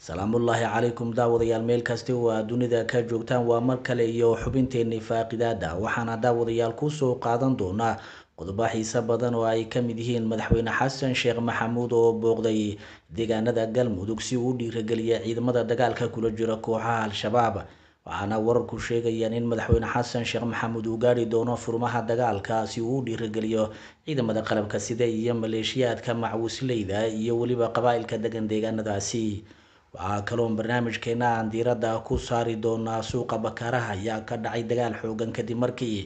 salaamullaahi calaykum daawadayaal meel kasta oo aad dunida ka joogtaan waa mar kale iyo xubinteenni faaqidaada waxaana daawadayaal kusoo qaadan doonaa qodobo xiise badan oo ay ka mid yihiin madaxweyne xasan sheekh maxamuud oo booqday deegaanada galmudug si uu u dhiirageliya ciidamada dagaalka kula jira kooxaha al-shabaab waxaana wararku sheegayaan in madaxweyne xasan sheekh maxamuud uu gaari doono furmaha dagaalka si uu u dhiirageliyo ciidamada qalabka sida iyo maleeshiyaadka macwisleyda iyo weliba qabaailka degan deegaanadaasi waxaa kaloon barnaamijkeena aan diiradda ku saari doonaa suuqa bakaaraha ayaa ka dhacay dagaal xoogan kadib markii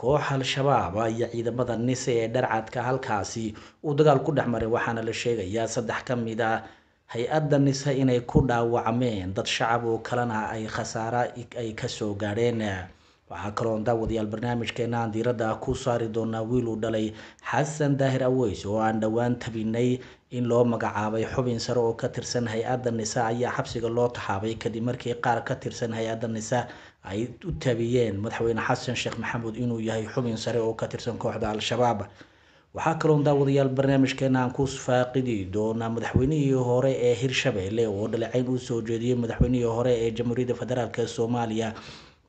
koox al-shabaab iyo ciidamada nise ee dharcadka halkaasi uu dagaal ku dhex maray waxaana la sheegayaa saddex ka mid a ah hay-adda nise inay ku dhaawacmeen dad shacab oo kalena ay khasaara ay kasoo gaadheen waxaa kaloon daawadayaal barnaamijkeena aan diiradda ku saari doonaa wiil uu dhalay xasan daahir aweys oo aan dhowaan tabinay in loo magacaabay xubin sare oo ka tirsan hay-adda nisa ayaa xabsiga loo taxaabay kadib markii qaar ka tirsan hay-adda nisa ay u tabiyeen madaxweyne xasan sheekh maxamuud inuu yahay xubin sare oo ka tirsan kooxda al-shabaab waxaa kaloon daawadayaal barnaamijkeena aan ku faaqidi doonaa madaxweynihii hore ee hirshabeelle oo dhalecayn uu soo jeediyey madaxweynihii hore ee jamhuuriyadda federaalk soomaaliya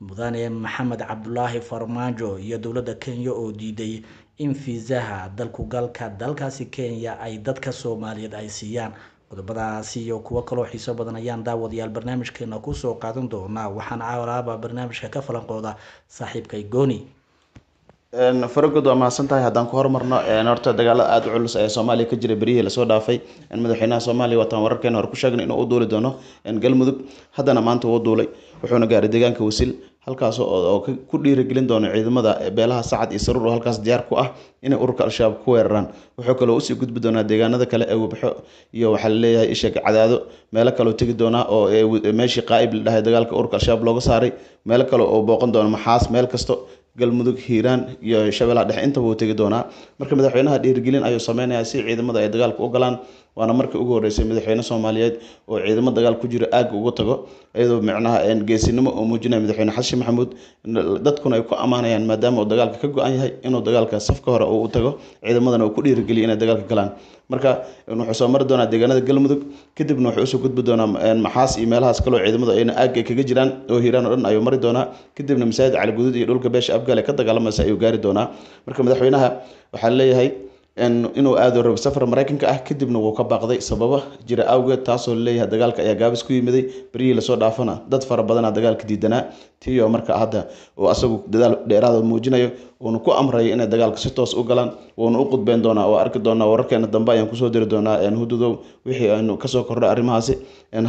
mudane maxamed cabdulaahi farmaajo iyo dowladda kenya oo diiday in fiisaha dalkugalka dalkaasi kenya ay dadka soomaaliyeed ay siiyaan qodobadaasi iyo kuwo kaloo xiiso badan ayaan daawadayaal barnaamijkeena kusoo qaadan doonaa waxaan cawalaaba barnaamijka ka falanqooda saaxiibkay gooni faragood waa mahadsan tahay haddaan ku hormarno horta dagaalada aada u culus ee soomaaliya ka jira beryihii lasoo dhaafay madaxweynaha soomaaliya wataan wararkeena hore ku sheegna inuu u duuli doono galmudug haddana maanta wuu duulay wuxuuna gaaray deegaanka wasil halkaas oo ku dhiirigelin doona ciidamada beelaha sacad iyo saruur oo halkaas diyaar ku ah inay ururka al-shabaab ku weeraraan wuxuu kaloo usii gudbi doonaa deegaanada kale ee webxo iyo waxaa laleeyahay isha cadaado meelo kaleo tegi doonaa oo meeshii qaaib la dagaalka ururka al-shabaab looga saaray meelo kale oo booqan doona maxaas meel kasto galmudug hiiraan iyo shabeelaha dhexe intaba uu tegi doonaa marka madaxweynaha dhiirigelin ayuu sameynayaa si ciidamada ay dagaalka u galaan waana markii ugu horeysay madaxweyne soomaaliyeed oo ciidamo dagaal ku jira aagga uga tago iyadoo micnaha geesinimo oo muujinaya madaxweyne xasan maxamuud dadkuna ay ku ammaanayaan maadaama uu dagaalka ka go-an yahay inuu dagaalka safka hore uu tago ciidamadana uu ku dhiirigeliya inay dagaalka galaan marka wuxuu soo mari doonaa deegaanada galmudug kadibna wuxuu usoo gudbi doonaa maxaas iyo meelahaas kaloo ciidamadu ayna aagga kaga jiraan oo hiiraan oo dhan ayuu mari doonaa kadibna masaajid cali guduud iyo dhulka beesha abgaal ka dagaalamaysa ayuu gaari doonaa marka madaxweynaha waxaa leeyahay inuu aado rabo safar maraykanka ah kadibna wuu ka baaqday sababa jira awgeed taasoo laleeyahay dagaalka ayaa gaabis ku yimiday berihii lasoo dhaafana dad fara badana dagaalka diidanaa tiyo marka hadda uu asagu dadaal dheeraada muujinayo uuna ku amraya inay dagaalka si toos u galaan wuuna u qudbeyn doonaa oo arki doonaa wararkeena dambe ayaan kusoo diri doonaa hududow wixii aynu kasoo kordha arrimahaasi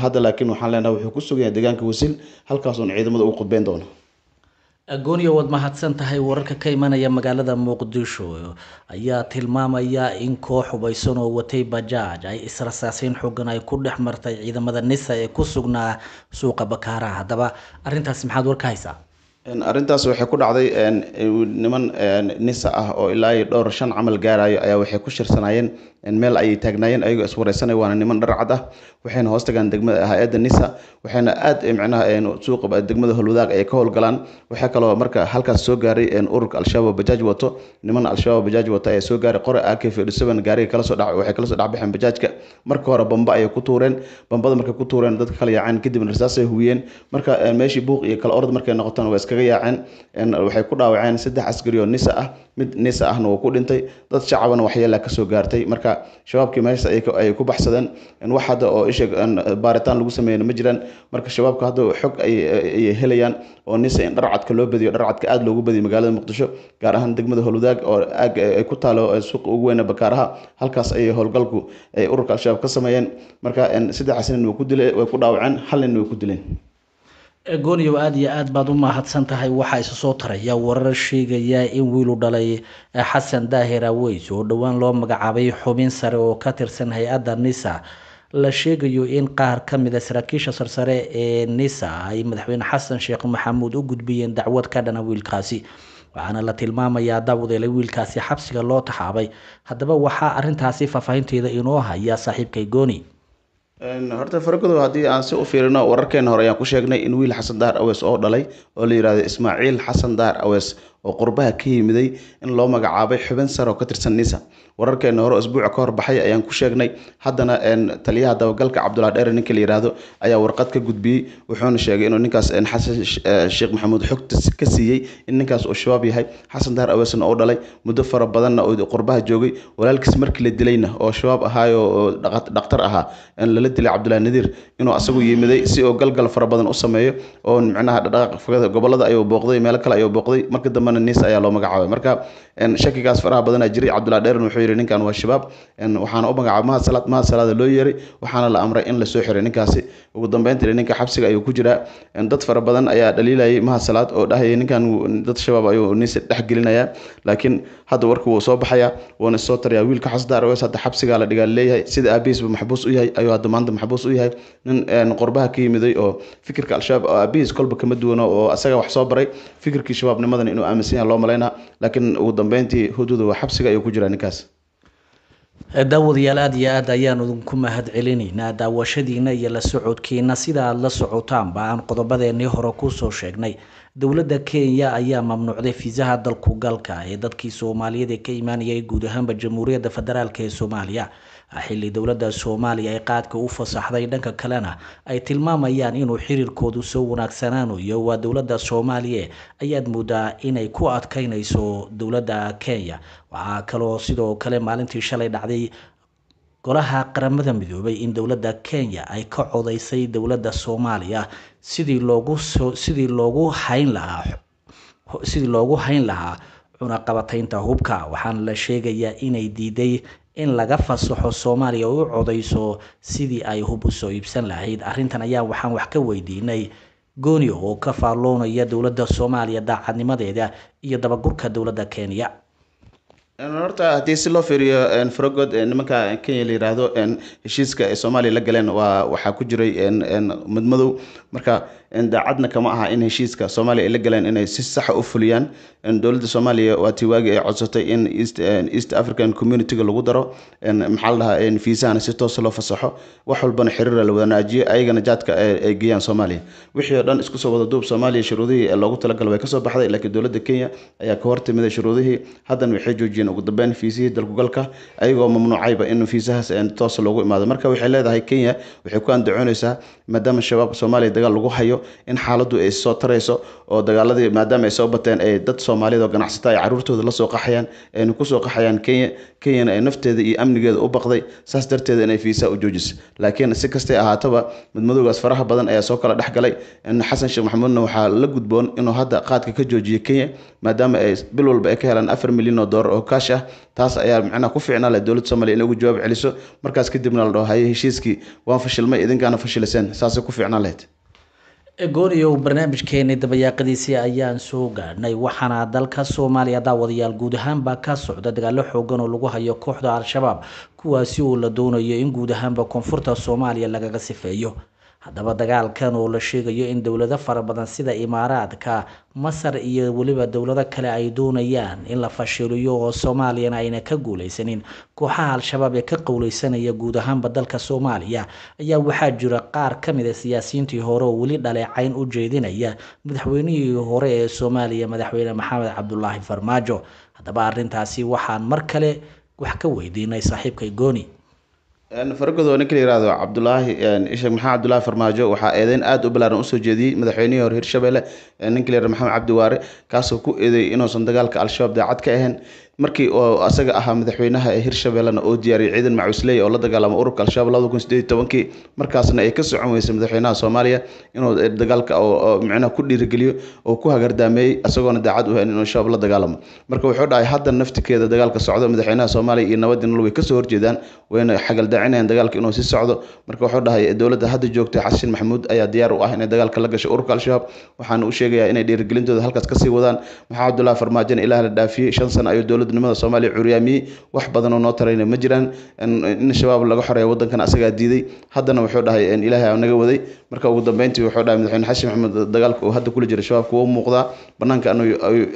hadda laakiin waxaan leenahay wuxuu ku sugan yahay deegaanka wasiil halkaasuun ciidamada ugu qudbeyn doona gooniyo waad mahadsan tahay wararka ka imanaya magaalada muqdisho ayaa tilmaamaya in koox hubaysan oo watay bajaaj ay israsaasiin xoogan ay ku dhex martay ciidamada nisa ee ku sugnaa suuqa bakaaraha haddaba arintaasi maxaad warka haysaa arintaas waxay ku dhacday niman nisa ah oo ilaa dhowr shan camal gaarayo ayaa waxay ku shirsanayeen meel ayay taagnaayeen ayagoo iswareysanay waana niman dharcad ah waxayna hoos tagaan degmada hay-adda nisa waxayna aad micnaha suuqa degmada holwadaag ay ka howlgalaan waxaa kaloo marka halkaas soo gaaray ururka al-shabaab bajaaj wato niman al-shabaab bajaaj wato ayaa soo gaaray qore ak fdhisaban gaariga kala soo dha waxay kala soo dhexbaxeen bajaajka marka hore bamba ayay ku tuureen bambada markay ku tuureen dadka kala yaaceen kadibna rasaasay hubiyeen marka meeshii buuq iyo kala orod markay noqotaan waa iska kaga yaaceen waxay ku dhaawaceen saddex askari oo nisa ah mid nisa ahna wuu ku dhintay dad shacabana waxyeelaa kasoo gaartay marka shabaabkii meesha ay ku baxsadeen wax hadda oo isha baaritaan lagu sameeyana ma jiraan marka shabaabka hadda xog ayay helayaan oo nisa in dharcadka loo badiyo dharcadka aada loogu badiyay magaalada muqdisho gaar ahaan degmada howlwadaag oo aag ay ku taalo suuqa ugu weyna bakaaraha halkaas ayay howlgalku ay ururka al-shabaab ka sameeyeen marka saddexaas nin way ku dileen way ku dhaawaceen hal ninna way ku dileen gooniyow aada iyo aad baad u mahadsan tahay waxaa isa soo taraya warar sheegayaa in wiilu dhalay eh, xasan daahir aweys oo dhowaan loo magacaabay xubin sare oo ka tirsan hay-adda nisa la sheegayo in qaar ka a saraakiisha sarsare ee nisa ay madaxweyne xasan sheekh maxamuud u gudbiyeen dacwad ka dhana wiilkaasi waxaana la tilmaamayaa daawadeelay wiilkaasi xabsiga loo taxaabay haddaba waxaa arintaasi faahfaahinteeda inoo hayaa saaxiibkay gooni horta faragoodo haddii aan si u fiirino wararkeena hore ayaan ku sheegnay in wiil xasan daar aweys oo dhalay oo la yidhaahdo ismaaciil xasan daar aweys oo qurbaha ka yimiday in loo magacaabay xubin sare oo ka tirsan nisa wararkeena hore isbuuca ka horbaxay ayaan ku sheegnay haddana taliyaha dabagalka cabdulla dheere ninka la yihahdo ayaa warqad ka gudbiyey wuxuuna sheegay inuu ninkaas xasan eh, sheekh maxamuud xogta ka siiyey in ninkaas uu shabaab yahay xasan daar aweesna oo dhalay muddo fara badanna uu qurbaha joogay walaalkiis markii la dilayna oo shabaab ahaayo oo ahaa lala dilay cabdullahi nadiir inuu asagu yimiday si oo galgal fara badan u sameeyo oo micnaha dhaqdhaqaaq gobolada ayuu booqday meelo kale ayuu booqday marka dambe dambana nis ayaa loo magacaabay marka shakigaas faraha badana jiray cabdullah dheeran wuxuu yihi ninkan waa shabaab waxaana u magacaabay mahad mahad loo yeeray waxaana la amray in lasoo xiray ninkaasi ugu dambeyntii ninka xabsiga ayuu ku jiraa dad fara badan ayaa dhaliilayay mahad salaad oo dhahayay ninkan dad shabaab ayuu nis dhexgelinayaa laakiin hadda warku wuu soo baxayaa wuuna soo tarayaa wiilka xasdaar ah, ws hadda xabsigaa la dhigaa leeyahay sida aabihiisba maxbuus u yahay ayuu hadda maanta maxbuus u yahay nin qorbaha ka yimiday oo fikirka al-shabaab oo aabihiis kolba kama duwano oo asaga wax soo baray fikirkii shabaabnimadan inuu aaminsanya loo malaynaa laakiin ugu dambeyntii hudud xabsiga ayuu ku jiraa ninkaas eh, daawadayaal aada iyo aad ayaan idinku mahad celinaynaa daawashadiina iyo la socodkiina sida aada la socotaanba aan qodobadeenii hore ku soo sheegnay dowladda kenya ayaa mamnuucday fiisaha dalku galka ee dadkii soomaaliyeed ee ka imaanayay guud ahaanba jamhuuriyadda federaalk ee soomaaliya Ah, xilli dowladda soomaaliya ay qaadka u fasaxday dhanka kalena ay tilmaamayaan inuu xiriirkoodu soo iyo waa dowladda soomaaliya ayaad moodaa inay ku adkaynayso dowladda kenya waxaa kaloo sidoo kale maalintii shalay dhacday golaha qaramada midoobay in dowladda kenya ay ka codaysay dowladda soomaaliya sidii loogu sidii loogu hayn lahaa sidii loogu hayn lahaa cunaqabataynta hubka waxaana la sheegayaa inay diiday in laga fasaxo soomaaliya u codeyso sidii ay hub u soo iibsan lahayd arintan ayaa waxaan wax ka weydiinay gooni oo ka faalloonaya dowladda soomaaliya daacadnimadeeda iyo dabagurka dowladda kenya horta haddii si loo fiiriyo faragood nimanka kenya la yiraahdo heshiiska ay soomaaliya la galeen waa waxaa ku jiray madmadow marka daacadna kama aha in heshiiska soomaaliya ay la galeen inay si saxa u fuliyaan dowladda soomaaliya waa tii ay codsatay in east african community lagu daro maxaa la dhahaa fiisahana si toosa loo fasaxo wax walbana xiriira la wadanaajiyo ayagana jaadka ay geeyaan soomaaliya wixii oo dhan isku soo wada duub soomaaliya shuruudihii loogu talagalo way kasoo baxday laakiin dowladda kenya ayaa ka hortimiday shuruudihii haddana waxay joojiyeen yihiin ugu dambeyn fiisihii dalkugalka ayagoo mamnuucayba in fiisahaas toos loogu imaado marka waxay leedahay kenya waxay ku andacoonaysaa maadaama shabaab soomaaliya dagaal lagu hayo in xaaladdu ay soo tarayso oo dagaaladii maadaama ay soo bateen ay dad soomaaliyad oo ganacsata ay caruurtooda lasoo qaxayaan ayna kusoo qaxayaan kenya kenyana ay nafteeda iyo amnigeeda u baqday saas darteeda inay fiisaha u joojiso laakiin si kastay ahaataba midmadoogaas faraha badan ayaa soo kala dhex galay xasan sheekh maxamuudna waxaa la gudboon inuu hadda qaadka ka joojiyo kenya maadaama ay bil walba ay ka helaan afar milyan oo doolar oo ka iskaashi ah taas ayaa micnaha ku fiicnaa leh dowladda soomaaliya inay uga jawaab celiso markaas kadibna la dhaho haye heshiiskii waan fashilmay idinkaana fashiliseen saasay ku ficnaa lahayd gooniyow barnaamijkeeni dabayaaqadiisii ayaan soo gaadhnay waxaana dalka soomaaliya daawadayaal guud ahaanba ka socda dagaalo xoogan oo lagu hayo kooxda al-shabaab kuwaasi uu la doonayo in guud ahaanba koonfurta soomaaliya lagaga sifeeyo haddaba dagaalkan oo la sheegayo in dowlado fara badan sida imaaraadka masar iyo weliba dowlado kale ay doonayaan in la fashiliyo oo soomaaliyana ayna ka guuleysanin kooxaha al-shabaab ee ka qowleysanaya guud ahaanba dalka soomaaliya ayaa waxaa jira qaar ka mida ah siyaasiyiintii hore oo weli dhaleecayn u jeedinaya madaxweynihii hore ee soomaaliya madaxweyne maxamed cabdulaahi farmaajo haddaba arrintaasi waxaan mar kale wax ka weydiinay saaxiibkay gooni faragood ninka la yihahdo cabdulaahi ishee maxaa cabdulaahi farmaajo waxaa eedeyn aada u balaaran usoo jeediyey madaxweynihii hore hirshabelle ninka la yihahdo maxamed cabdi waare kaasoo ku eeday inuusan dagaalka al-shabaab daacad ka ahayn markii asaga ahaa madaxweynaha ee hirshabeellena oo diyaariyay ciidan macusley oo la dagaalama ururka al-shabaab labada kun sideed iyo tobankii markaasna ay ka socon weysay madaxweynaha soomaaliya inuu dagaalka micnaha ku dhiirigeliyo oo ku hagardaameeyey asagoona daacad u hayn inuu shabaab la dagaalamo marka wuxuu dhahay haddan naftikeeda dagaalka socdo madaxweynaha soomaaliya iyo nabaddii nolol way kasoo horjeedaan wayna xagaldaacinayan dagaalka inuu sii socdo marka wuxuu dhahay dowladda hadda joogta xasan maxamuud ayaa diyaar u ah inay dagaalka la gasho ururka al-shabaab waxaana u sheegayaa inay dhiirigelintooda halkaas kasii wadaan maxaa cabdullaahi farmaajo ilaah la dhaafiyey shan sana ayuu dowladda dowladnimada soomaaliya curyaamiye wax badan oo noo tarayna ma jiraan in shabaab laga xoreeyo wadankan asagaa diiday haddana wuxuu dhahay ilaahay naga waday marka ugu dambeyntii wuxuu dhahay madaxweyne xashi maxamed dagaalka uu hadda kula jira shabaabka waa muuqdaa banaanka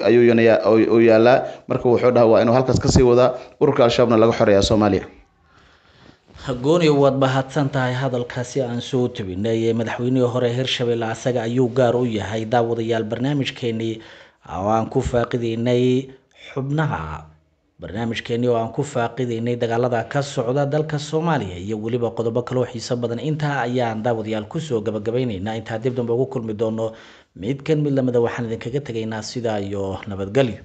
ayuu yaalaa marka wuxuu dhahay waa inuu halkaas kasii wadaa ururka al-shabaabna laga xoreeya soomaaliya gooni waad mahadsan tahay hadalkaasi aan soo tebinay ee madaxweynihii hore hirshabelle asaga ayuu gaar u yahay daawadayaal barnaamijkeenii oo aan ku faaqideynay xubnaha barnaamijkeenii oo aan ku faaqidaynay dagaalada ka socda dalka soomaaliya iyo weliba qodobo kale oo xiiso badan intaa ayaan daawadayaal kusoo gabagabaynaynaa intaa dib dambe ugu kulmi doono midkan mid lamida ah waxaan idinkaga tegaynaa sidaa iyo nabadgelyo